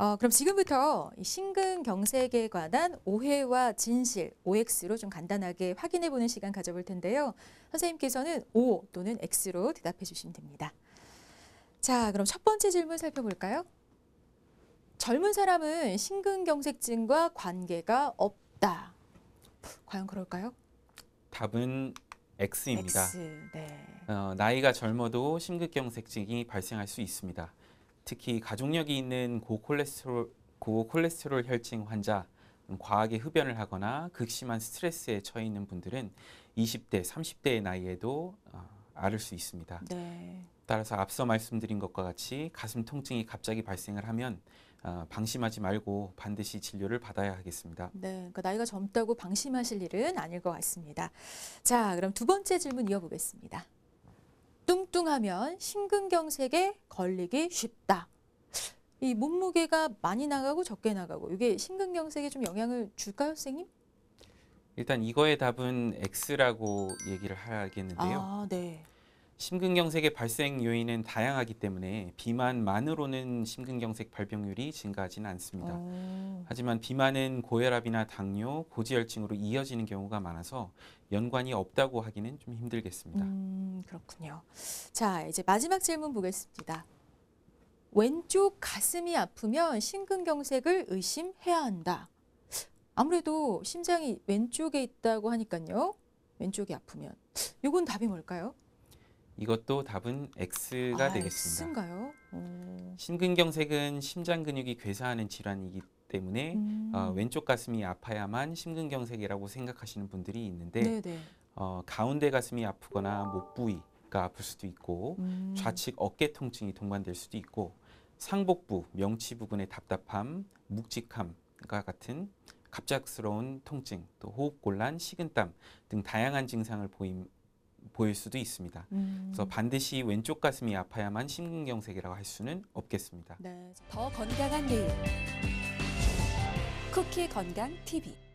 어, 그럼 지금부터 심근경색에 관한 오해와 진실, OX로 좀 간단하게 확인해 보는 시간 가져볼 텐데요. 선생님께서는 O 또는 X로 대답해 주시면 됩니다. 자, 그럼 첫 번째 질문 살펴볼까요? 젊은 사람은 심근경색증과 관계가 없다. 과연 그럴까요? 답은 X입니다. X, 네. 어, 나이가 젊어도 심근경색증이 발생할 수 있습니다. 특히 가족력이 있는 고콜레스테롤, 고콜레스테롤 혈증 환자, 과하게 흡연을 하거나 극심한 스트레스에 처해 있는 분들은 20대, 30대의 나이에도 어, 앓을 수 있습니다. 네. 따라서 앞서 말씀드린 것과 같이 가슴 통증이 갑자기 발생을 하면 어, 방심하지 말고 반드시 진료를 받아야 하겠습니다. 네, 그러니까 나이가 젊다고 방심하실 일은 아닐 것 같습니다. 자, 그럼 두 번째 질문 이어보겠습니다. 뚱뚱하면 심근경색에 걸리기 쉽다. 이 몸무게가 많이 나가고 적게 나가고 이게 심근경색에 좀 영향을 줄까요, 선생님? 일단 이거의 답은 X라고 얘기를 하겠는데요. 아, 네. 심근경색의 발생 요인은 다양하기 때문에 비만만으로는 심근경색 발병률이 증가하지는 않습니다. 오. 어. 하지만 비만은 고혈압이나 당뇨, 고지혈증으로 이어지는 경우가 많아서 연관이 없다고 하기는 좀 힘들겠습니다. 음, 그렇군요. 자, 이제 마지막 질문 보겠습니다. 왼쪽 가슴이 아프면 심근경색을 의심해야 한다. 아무래도 심장이 왼쪽에 있다고 하니까요. 왼쪽이 아프면. 이건 답이 뭘까요? 이것도 답은 X가 아, 되겠습니다. X인가요? 오. 심근경색은 심장 근육이 괴사하는 질환이기 때문에 음. 어, 왼쪽 가슴이 아파야만 심근경색이라고 생각하시는 분들이 있는데 네, 네. 어, 가운데 가슴이 아프거나 목 부위가 아플 수도 있고 음. 좌측 어깨 통증이 동반될 수도 있고 상복부, 명치 부근의 답답함, 묵직함과 같은 갑작스러운 통증, 또 호흡곤란, 식은땀 등 다양한 증상을 보임, 보일 수도 있습니다. 음. 그래서 반드시 왼쪽 가슴이 아파야만 심근경색이라고 할 수는 없겠습니다. 네. 더 건강한 내일. 쿠키 건강 TV